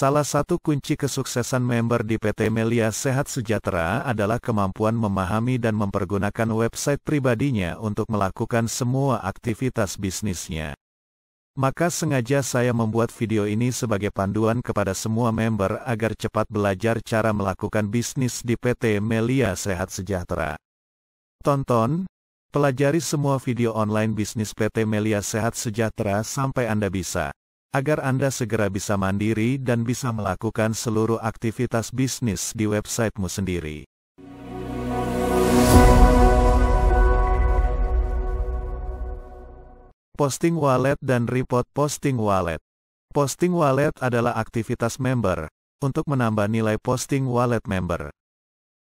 Salah satu kunci kesuksesan member di PT Melia Sehat Sejahtera adalah kemampuan memahami dan mempergunakan website pribadinya untuk melakukan semua aktivitas bisnisnya. Maka sengaja saya membuat video ini sebagai panduan kepada semua member agar cepat belajar cara melakukan bisnis di PT Melia Sehat Sejahtera. Tonton, pelajari semua video online bisnis PT Melia Sehat Sejahtera sampai Anda bisa agar Anda segera bisa mandiri dan bisa melakukan seluruh aktivitas bisnis di websitemu sendiri. Posting Wallet dan Report Posting Wallet Posting Wallet adalah aktivitas member, untuk menambah nilai posting wallet member.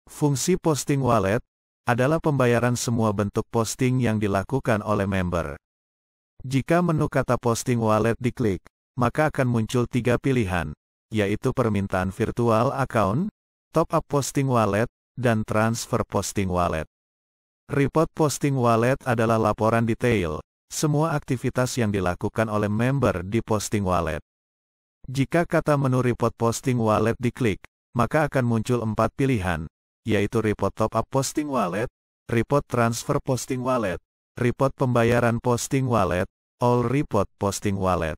Fungsi posting wallet, adalah pembayaran semua bentuk posting yang dilakukan oleh member. Jika menu kata posting wallet diklik, maka akan muncul tiga pilihan, yaitu permintaan virtual account, top-up posting wallet, dan transfer posting wallet. Report posting wallet adalah laporan detail, semua aktivitas yang dilakukan oleh member di posting wallet. Jika kata menu report posting wallet diklik, maka akan muncul empat pilihan, yaitu report top-up posting wallet, report transfer posting wallet, report pembayaran posting wallet, all report posting wallet.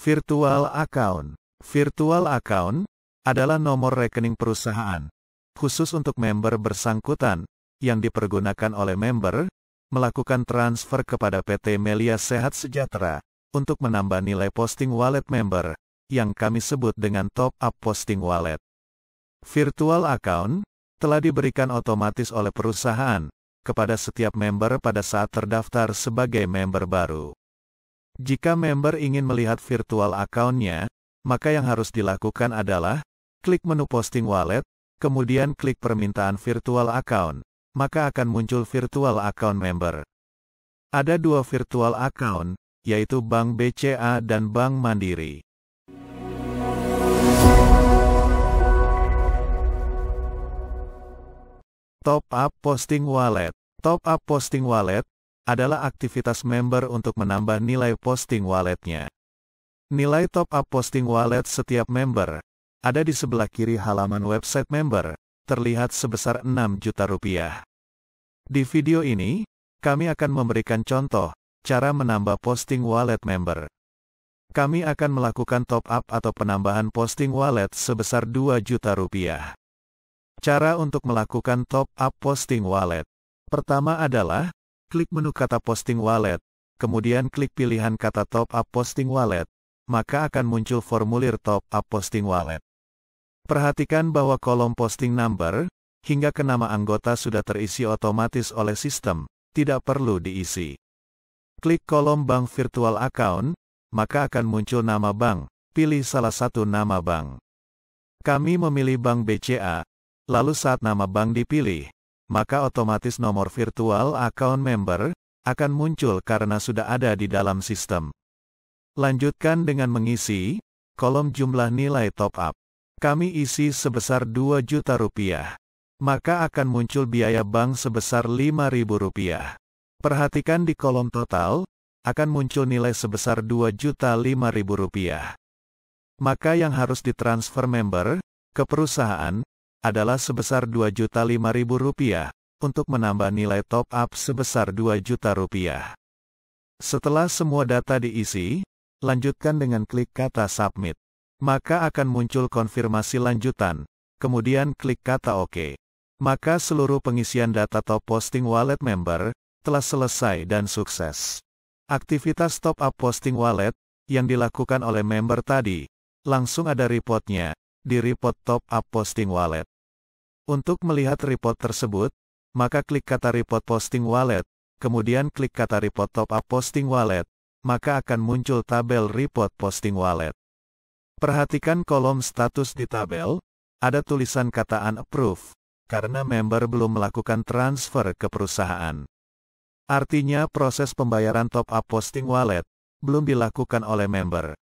Virtual Account Virtual Account adalah nomor rekening perusahaan, khusus untuk member bersangkutan, yang dipergunakan oleh member, melakukan transfer kepada PT Melia Sehat Sejahtera, untuk menambah nilai posting wallet member, yang kami sebut dengan top-up posting wallet. Virtual Account, telah diberikan otomatis oleh perusahaan, kepada setiap member pada saat terdaftar sebagai member baru. Jika member ingin melihat virtual account-nya, maka yang harus dilakukan adalah, klik menu posting wallet, kemudian klik permintaan virtual account, maka akan muncul virtual account member. Ada dua virtual account, yaitu Bank BCA dan Bank Mandiri. Top up posting wallet. Top up posting wallet adalah aktivitas member untuk menambah nilai posting walletnya. Nilai top-up posting wallet setiap member ada di sebelah kiri halaman website member, terlihat sebesar 6 juta rupiah. Di video ini, kami akan memberikan contoh cara menambah posting wallet member. Kami akan melakukan top-up atau penambahan posting wallet sebesar 2 juta rupiah. Cara untuk melakukan top-up posting wallet. Pertama adalah, Klik menu kata posting wallet, kemudian klik pilihan kata top up posting wallet, maka akan muncul formulir top up posting wallet. Perhatikan bahwa kolom posting number, hingga ke nama anggota sudah terisi otomatis oleh sistem, tidak perlu diisi. Klik kolom bank virtual account, maka akan muncul nama bank, pilih salah satu nama bank. Kami memilih bank BCA, lalu saat nama bank dipilih, maka otomatis nomor virtual account member akan muncul karena sudah ada di dalam sistem. Lanjutkan dengan mengisi kolom jumlah nilai top up. Kami isi sebesar 2 juta rupiah. Maka akan muncul biaya bank sebesar 5 ribu rupiah. Perhatikan di kolom total, akan muncul nilai sebesar 2 juta 5 ribu rupiah. Maka yang harus ditransfer member ke perusahaan adalah sebesar Rp2.005.000, untuk menambah nilai top-up sebesar Rp2.000.000. Setelah semua data diisi, lanjutkan dengan klik kata Submit. Maka akan muncul konfirmasi lanjutan, kemudian klik kata OK. Maka seluruh pengisian data top posting wallet member telah selesai dan sukses. Aktivitas top up posting wallet yang dilakukan oleh member tadi, langsung ada reportnya, di report top-up posting wallet. Untuk melihat report tersebut, maka klik kata report posting wallet, kemudian klik kata report top-up posting wallet, maka akan muncul tabel report posting wallet. Perhatikan kolom status di tabel, ada tulisan kata unapproved, karena member belum melakukan transfer ke perusahaan. Artinya proses pembayaran top-up posting wallet, belum dilakukan oleh member.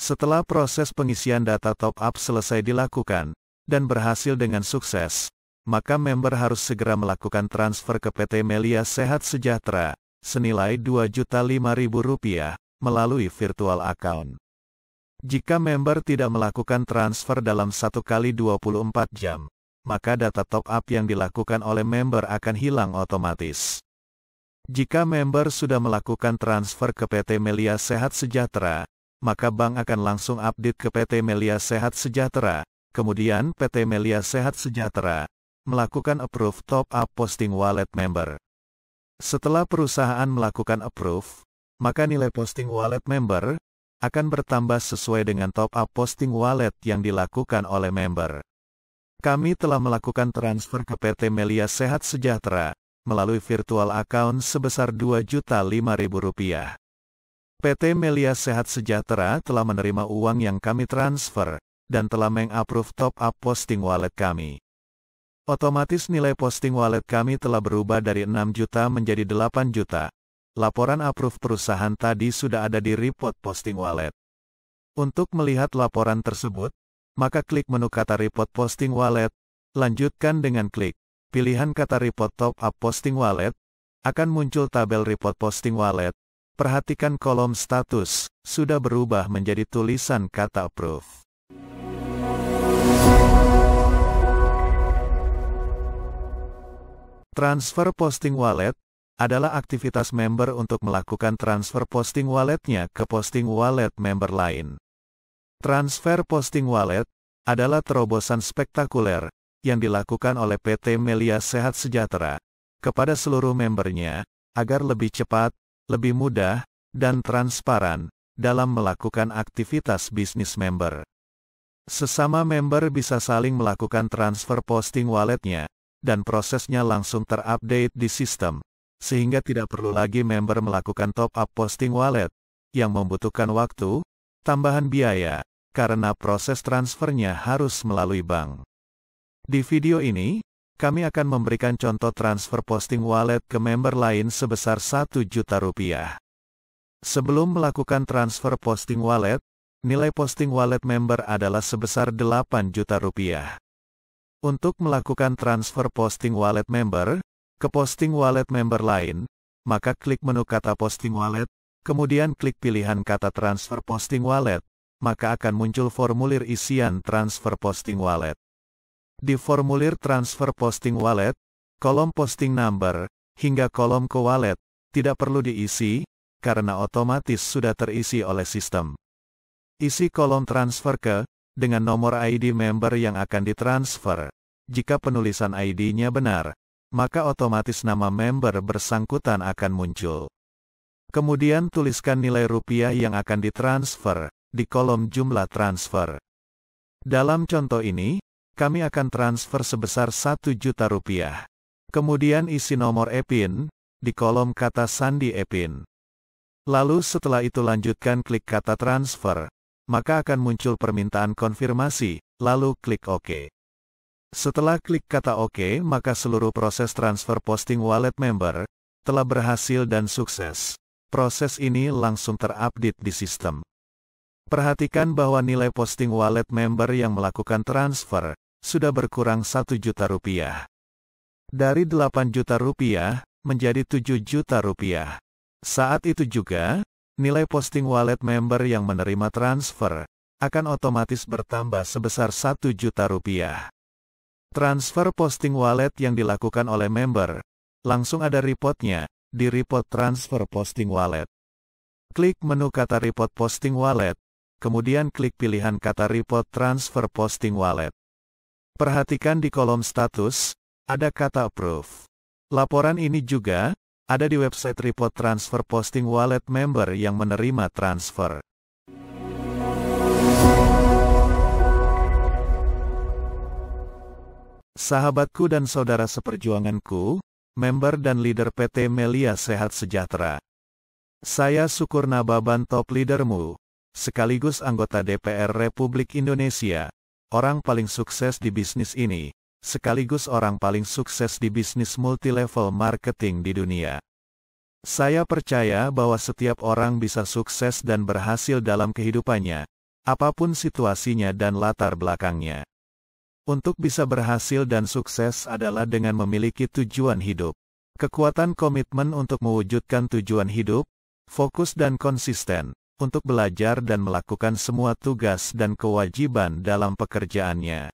Setelah proses pengisian data top-up selesai dilakukan, dan berhasil dengan sukses, maka member harus segera melakukan transfer ke PT Melia Sehat Sejahtera, senilai rp 2500000 melalui virtual account. Jika member tidak melakukan transfer dalam satu kali 24 jam, maka data top-up yang dilakukan oleh member akan hilang otomatis. Jika member sudah melakukan transfer ke PT Melia Sehat Sejahtera, maka bank akan langsung update ke PT Melia Sehat Sejahtera. Kemudian PT Melia Sehat Sejahtera melakukan approve top-up posting wallet member. Setelah perusahaan melakukan approve, maka nilai posting wallet member akan bertambah sesuai dengan top-up posting wallet yang dilakukan oleh member. Kami telah melakukan transfer ke PT Melia Sehat Sejahtera melalui virtual account sebesar rp 2500000 PT Melia Sehat Sejahtera telah menerima uang yang kami transfer, dan telah mengapprove top-up posting wallet kami. Otomatis nilai posting wallet kami telah berubah dari 6 juta menjadi 8 juta. Laporan approve perusahaan tadi sudah ada di report posting wallet. Untuk melihat laporan tersebut, maka klik menu kata report posting wallet, lanjutkan dengan klik pilihan kata report top-up posting wallet, akan muncul tabel report posting wallet, Perhatikan kolom status, sudah berubah menjadi tulisan kata approve. Transfer posting wallet adalah aktivitas member untuk melakukan transfer posting walletnya ke posting wallet member lain. Transfer posting wallet adalah terobosan spektakuler yang dilakukan oleh PT Melia Sehat Sejahtera kepada seluruh membernya agar lebih cepat, lebih mudah, dan transparan dalam melakukan aktivitas bisnis member. Sesama member bisa saling melakukan transfer posting walletnya, dan prosesnya langsung terupdate di sistem, sehingga tidak perlu lagi member melakukan top-up posting wallet, yang membutuhkan waktu, tambahan biaya, karena proses transfernya harus melalui bank. Di video ini, kami akan memberikan contoh transfer posting wallet ke member lain sebesar 1 juta rupiah. Sebelum melakukan transfer posting wallet, nilai posting wallet member adalah sebesar 8 juta rupiah. Untuk melakukan transfer posting wallet member ke posting wallet member lain, maka klik menu kata posting wallet, kemudian klik pilihan kata transfer posting wallet, maka akan muncul formulir isian transfer posting wallet di formulir transfer posting wallet, kolom posting number, hingga kolom ke wallet, tidak perlu diisi, karena otomatis sudah terisi oleh sistem. Isi kolom transfer ke, dengan nomor ID member yang akan ditransfer. Jika penulisan ID-nya benar, maka otomatis nama member bersangkutan akan muncul. Kemudian tuliskan nilai rupiah yang akan ditransfer, di kolom jumlah transfer. Dalam contoh ini, kami akan transfer sebesar 1 juta rupiah. Kemudian isi nomor EPIN, di kolom kata sandi EPIN. Lalu setelah itu lanjutkan klik kata transfer, maka akan muncul permintaan konfirmasi, lalu klik OK. Setelah klik kata OK, maka seluruh proses transfer posting wallet member telah berhasil dan sukses. Proses ini langsung terupdate di sistem. Perhatikan bahwa nilai posting wallet member yang melakukan transfer sudah berkurang 1 juta rupiah. Dari 8 juta rupiah, menjadi 7 juta rupiah. Saat itu juga, nilai posting wallet member yang menerima transfer, akan otomatis bertambah sebesar 1 juta rupiah. Transfer posting wallet yang dilakukan oleh member, langsung ada reportnya, di report transfer posting wallet. Klik menu kata report posting wallet, kemudian klik pilihan kata report transfer posting wallet. Perhatikan di kolom status, ada kata approve. Laporan ini juga, ada di website report transfer posting wallet member yang menerima transfer. Sahabatku dan saudara seperjuanganku, member dan leader PT Melia Sehat Sejahtera. Saya syukur Nababan top leadermu, sekaligus anggota DPR Republik Indonesia orang paling sukses di bisnis ini, sekaligus orang paling sukses di bisnis multilevel marketing di dunia. Saya percaya bahwa setiap orang bisa sukses dan berhasil dalam kehidupannya, apapun situasinya dan latar belakangnya. Untuk bisa berhasil dan sukses adalah dengan memiliki tujuan hidup, kekuatan komitmen untuk mewujudkan tujuan hidup, fokus dan konsisten, untuk belajar dan melakukan semua tugas dan kewajiban dalam pekerjaannya.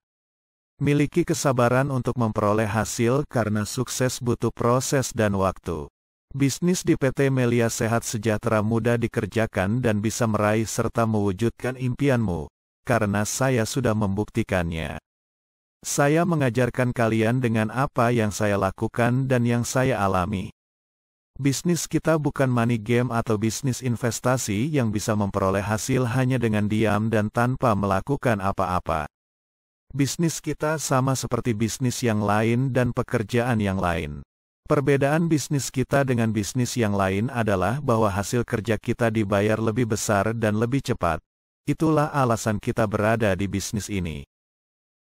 Miliki kesabaran untuk memperoleh hasil karena sukses butuh proses dan waktu. Bisnis di PT Melia Sehat Sejahtera Muda dikerjakan dan bisa meraih serta mewujudkan impianmu, karena saya sudah membuktikannya. Saya mengajarkan kalian dengan apa yang saya lakukan dan yang saya alami. Bisnis kita bukan money game atau bisnis investasi yang bisa memperoleh hasil hanya dengan diam dan tanpa melakukan apa-apa. Bisnis kita sama seperti bisnis yang lain dan pekerjaan yang lain. Perbedaan bisnis kita dengan bisnis yang lain adalah bahwa hasil kerja kita dibayar lebih besar dan lebih cepat. Itulah alasan kita berada di bisnis ini.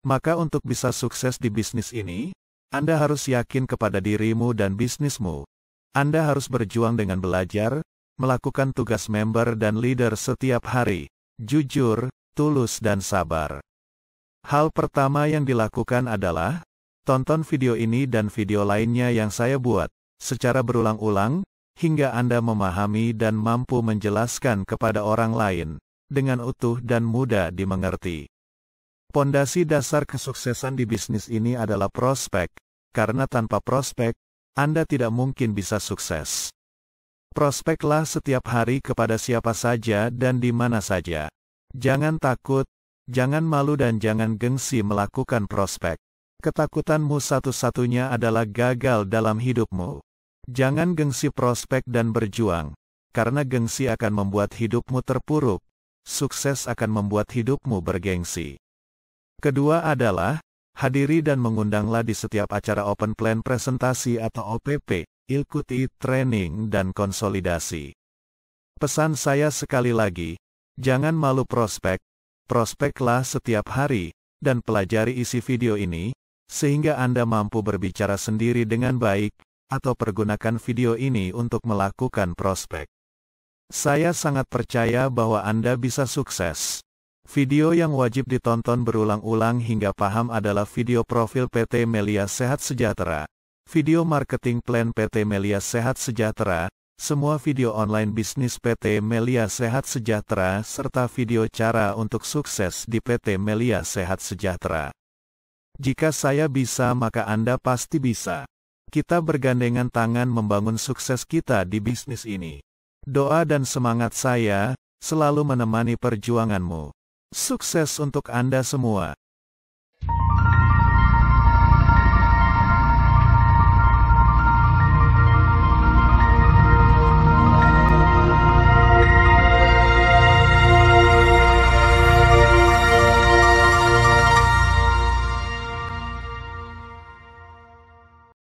Maka untuk bisa sukses di bisnis ini, Anda harus yakin kepada dirimu dan bisnismu. Anda harus berjuang dengan belajar, melakukan tugas member dan leader setiap hari, jujur, tulus dan sabar. Hal pertama yang dilakukan adalah, tonton video ini dan video lainnya yang saya buat, secara berulang-ulang, hingga Anda memahami dan mampu menjelaskan kepada orang lain, dengan utuh dan mudah dimengerti. Pondasi dasar kesuksesan di bisnis ini adalah prospek, karena tanpa prospek, anda tidak mungkin bisa sukses. Prospeklah setiap hari kepada siapa saja dan di mana saja. Jangan takut, jangan malu dan jangan gengsi melakukan prospek. Ketakutanmu satu-satunya adalah gagal dalam hidupmu. Jangan gengsi prospek dan berjuang, karena gengsi akan membuat hidupmu terpuruk. Sukses akan membuat hidupmu bergengsi. Kedua adalah, Hadiri dan mengundanglah di setiap acara open plan presentasi atau OPP, ikuti training dan konsolidasi. Pesan saya sekali lagi, jangan malu prospek, prospeklah setiap hari, dan pelajari isi video ini, sehingga Anda mampu berbicara sendiri dengan baik, atau pergunakan video ini untuk melakukan prospek. Saya sangat percaya bahwa Anda bisa sukses. Video yang wajib ditonton berulang-ulang hingga paham adalah video profil PT Melia Sehat Sejahtera, video marketing plan PT Melia Sehat Sejahtera, semua video online bisnis PT Melia Sehat Sejahtera serta video cara untuk sukses di PT Melia Sehat Sejahtera. Jika saya bisa maka Anda pasti bisa. Kita bergandengan tangan membangun sukses kita di bisnis ini. Doa dan semangat saya selalu menemani perjuanganmu. Sukses untuk Anda semua.